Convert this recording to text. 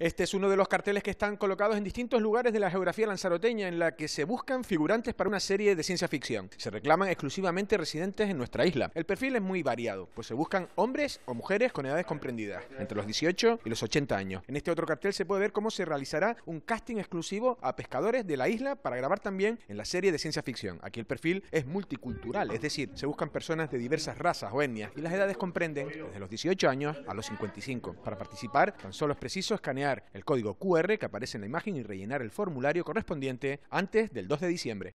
Este es uno de los carteles que están colocados en distintos lugares de la geografía lanzaroteña en la que se buscan figurantes para una serie de ciencia ficción. Se reclaman exclusivamente residentes en nuestra isla. El perfil es muy variado, pues se buscan hombres o mujeres con edades comprendidas, entre los 18 y los 80 años. En este otro cartel se puede ver cómo se realizará un casting exclusivo a pescadores de la isla para grabar también en la serie de ciencia ficción. Aquí el perfil es multicultural, es decir, se buscan personas de diversas razas o etnias y las edades comprenden desde los 18 años a los 55. Para participar tan solo es preciso escanear el código QR que aparece en la imagen y rellenar el formulario correspondiente antes del 2 de diciembre.